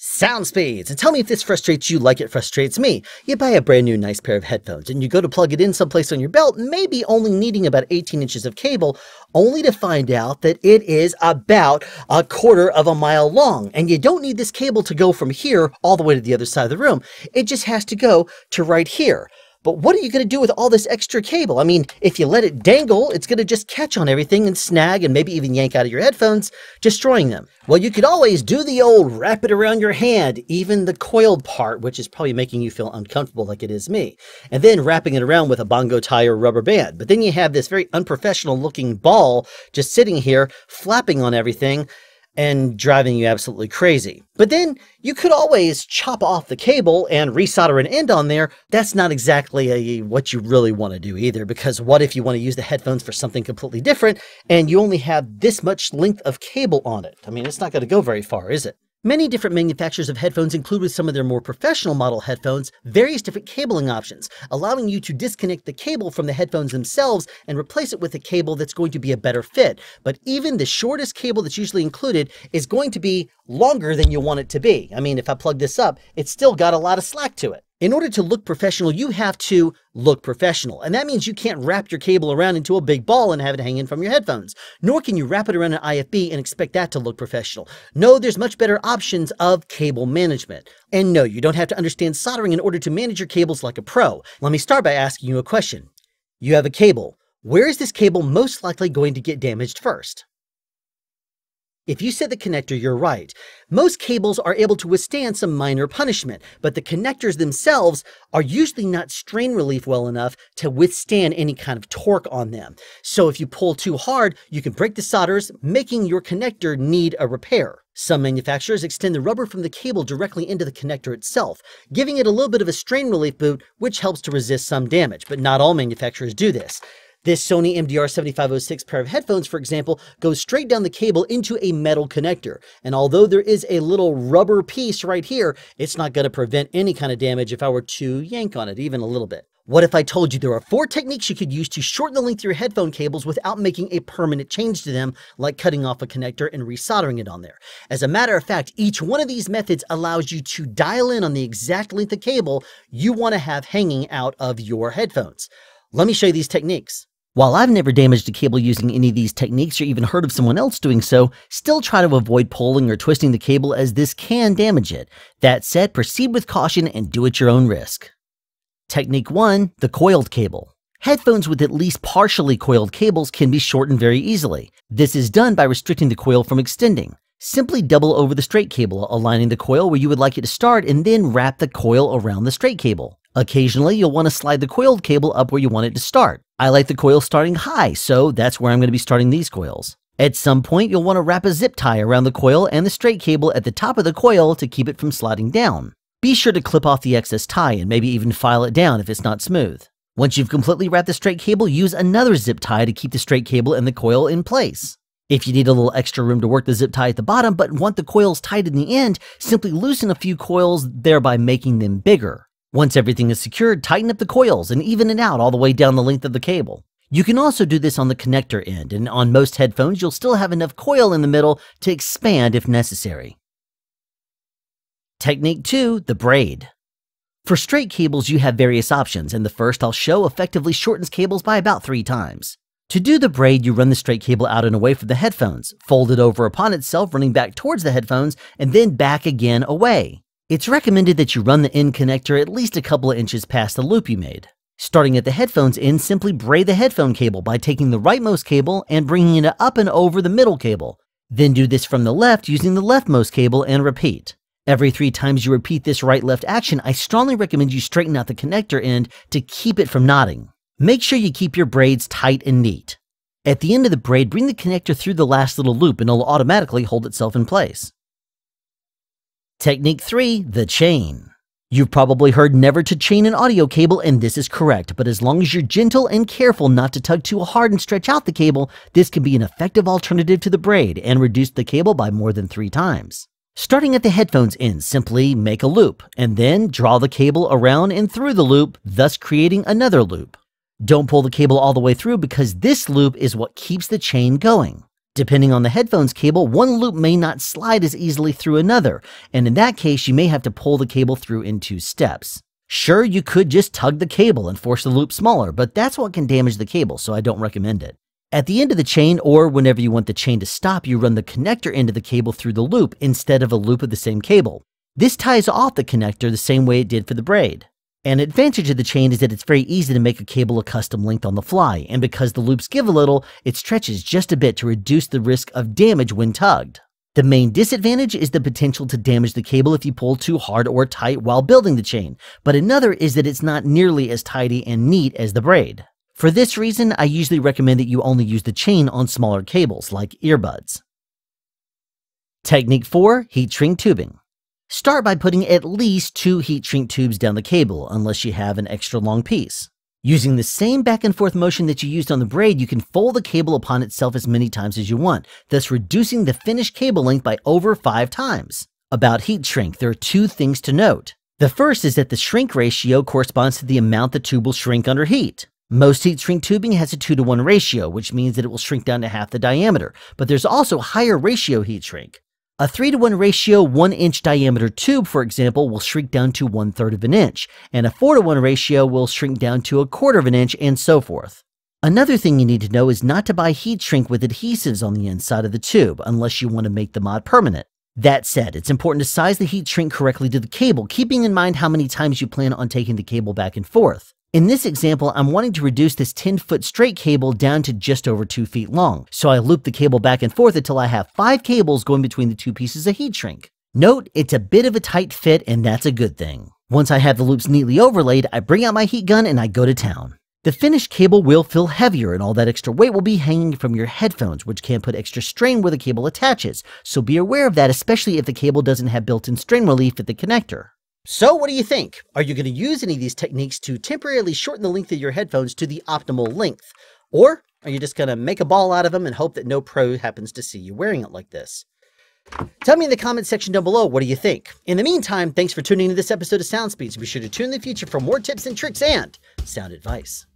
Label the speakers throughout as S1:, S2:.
S1: Sound speeds! And tell me if this frustrates you like it frustrates me. You buy a brand new nice pair of headphones and you go to plug it in someplace on your belt, maybe only needing about 18 inches of cable, only to find out that it is about a quarter of a mile long. And you don't need this cable to go from here all the way to the other side of the room. It just has to go to right here. But what are you going to do with all this extra cable? I mean, if you let it dangle, it's going to just catch on everything and snag and maybe even yank out of your headphones, destroying them. Well, you could always do the old wrap it around your hand, even the coiled part, which is probably making you feel uncomfortable like it is me, and then wrapping it around with a bongo tie or rubber band. But then you have this very unprofessional looking ball just sitting here flapping on everything and driving you absolutely crazy. But then you could always chop off the cable and resolder an end on there. That's not exactly a, what you really want to do either, because what if you want to use the headphones for something completely different and you only have this much length of cable on it? I mean, it's not going to go very far, is it? Many different manufacturers of headphones include with some of their more professional model headphones various different cabling options, allowing you to disconnect the cable from the headphones themselves and replace it with a cable that's going to be a better fit. But even the shortest cable that's usually included is going to be longer than you want it to be. I mean, if I plug this up, it's still got a lot of slack to it. In order to look professional, you have to look professional. And that means you can't wrap your cable around into a big ball and have it hanging from your headphones. Nor can you wrap it around an IFB and expect that to look professional. No, there's much better options of cable management. And no, you don't have to understand soldering in order to manage your cables like a pro. Let me start by asking you a question. You have a cable. Where is this cable most likely going to get damaged first? If you said the connector, you're right. Most cables are able to withstand some minor punishment, but the connectors themselves are usually not strain relief well enough to withstand any kind of torque on them. So if you pull too hard, you can break the solders, making your connector need a repair. Some manufacturers extend the rubber from the cable directly into the connector itself, giving it a little bit of a strain relief boot, which helps to resist some damage, but not all manufacturers do this. This Sony MDR7506 pair of headphones, for example, goes straight down the cable into a metal connector. And although there is a little rubber piece right here, it's not going to prevent any kind of damage if I were to yank on it even a little bit. What if I told you there are four techniques you could use to shorten the length of your headphone cables without making a permanent change to them, like cutting off a connector and resoldering it on there? As a matter of fact, each one of these methods allows you to dial in on the exact length of cable you want to have hanging out of your headphones. Let me show you these techniques. While I've never damaged a cable using any of these techniques or even heard of someone else doing so, still try to avoid pulling or twisting the cable as this can damage it. That said, proceed with caution and do at your own risk. Technique 1. The coiled cable. Headphones with at least partially coiled cables can be shortened very easily. This is done by restricting the coil from extending. Simply double over the straight cable, aligning the coil where you would like it to start and then wrap the coil around the straight cable. Occasionally, you'll want to slide the coiled cable up where you want it to start. I like the coil starting high, so that's where I'm going to be starting these coils. At some point, you'll want to wrap a zip tie around the coil and the straight cable at the top of the coil to keep it from sliding down. Be sure to clip off the excess tie and maybe even file it down if it's not smooth. Once you've completely wrapped the straight cable, use another zip tie to keep the straight cable and the coil in place. If you need a little extra room to work the zip tie at the bottom but want the coils tight in the end, simply loosen a few coils, thereby making them bigger. Once everything is secured, tighten up the coils and even it out all the way down the length of the cable. You can also do this on the connector end, and on most headphones you'll still have enough coil in the middle to expand if necessary. Technique 2. The Braid For straight cables you have various options, and the first I'll show effectively shortens cables by about three times. To do the braid, you run the straight cable out and away from the headphones, fold it over upon itself, running back towards the headphones, and then back again away. It's recommended that you run the end connector at least a couple of inches past the loop you made. Starting at the headphones end, simply braid the headphone cable by taking the rightmost cable and bringing it up and over the middle cable. Then do this from the left using the leftmost cable and repeat. Every three times you repeat this right-left action, I strongly recommend you straighten out the connector end to keep it from knotting. Make sure you keep your braids tight and neat. At the end of the braid, bring the connector through the last little loop and it'll automatically hold itself in place. Technique 3. The Chain You've probably heard never to chain an audio cable, and this is correct, but as long as you're gentle and careful not to tug too hard and stretch out the cable, this can be an effective alternative to the braid and reduce the cable by more than three times. Starting at the headphones end, simply make a loop, and then draw the cable around and through the loop, thus creating another loop. Don't pull the cable all the way through because this loop is what keeps the chain going. Depending on the headphones cable, one loop may not slide as easily through another, and in that case, you may have to pull the cable through in two steps. Sure, you could just tug the cable and force the loop smaller, but that's what can damage the cable, so I don't recommend it. At the end of the chain, or whenever you want the chain to stop, you run the connector end of the cable through the loop instead of a loop of the same cable. This ties off the connector the same way it did for the braid. An advantage of the chain is that it's very easy to make a cable a custom length on the fly, and because the loops give a little, it stretches just a bit to reduce the risk of damage when tugged. The main disadvantage is the potential to damage the cable if you pull too hard or tight while building the chain, but another is that it's not nearly as tidy and neat as the braid. For this reason, I usually recommend that you only use the chain on smaller cables, like earbuds. Technique 4. Heat shrink tubing Start by putting at least two heat shrink tubes down the cable, unless you have an extra long piece. Using the same back and forth motion that you used on the braid, you can fold the cable upon itself as many times as you want, thus reducing the finished cable length by over 5 times. About heat shrink, there are two things to note. The first is that the shrink ratio corresponds to the amount the tube will shrink under heat. Most heat shrink tubing has a 2 to 1 ratio, which means that it will shrink down to half the diameter, but there's also higher ratio heat shrink. A 3 to 1 ratio 1 inch diameter tube, for example, will shrink down to one third of an inch, and a 4 to 1 ratio will shrink down to a quarter of an inch, and so forth. Another thing you need to know is not to buy heat shrink with adhesives on the inside of the tube unless you want to make the mod permanent. That said, it's important to size the heat shrink correctly to the cable, keeping in mind how many times you plan on taking the cable back and forth. In this example, I'm wanting to reduce this 10 foot straight cable down to just over 2 feet long, so I loop the cable back and forth until I have 5 cables going between the two pieces of heat shrink. Note, it's a bit of a tight fit and that's a good thing. Once I have the loops neatly overlaid, I bring out my heat gun and I go to town. The finished cable will feel heavier and all that extra weight will be hanging from your headphones, which can put extra strain where the cable attaches, so be aware of that especially if the cable doesn't have built-in strain relief at the connector. So, what do you think? Are you going to use any of these techniques to temporarily shorten the length of your headphones to the optimal length? Or are you just going to make a ball out of them and hope that no pro happens to see you wearing it like this? Tell me in the comment section down below what do you think. In the meantime, thanks for tuning into this episode of Sound Speeds. Be sure to tune in the future for more tips and tricks and sound advice.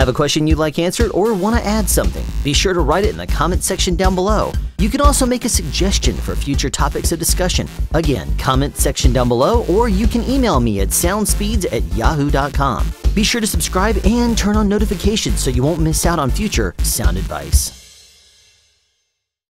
S1: Have a question you'd like answered or want to add something? Be sure to write it in the comment section down below. You can also make a suggestion for future topics of discussion. Again, comment section down below or you can email me at soundspeeds at yahoo.com. Be sure to subscribe and turn on notifications so you won't miss out on future sound advice.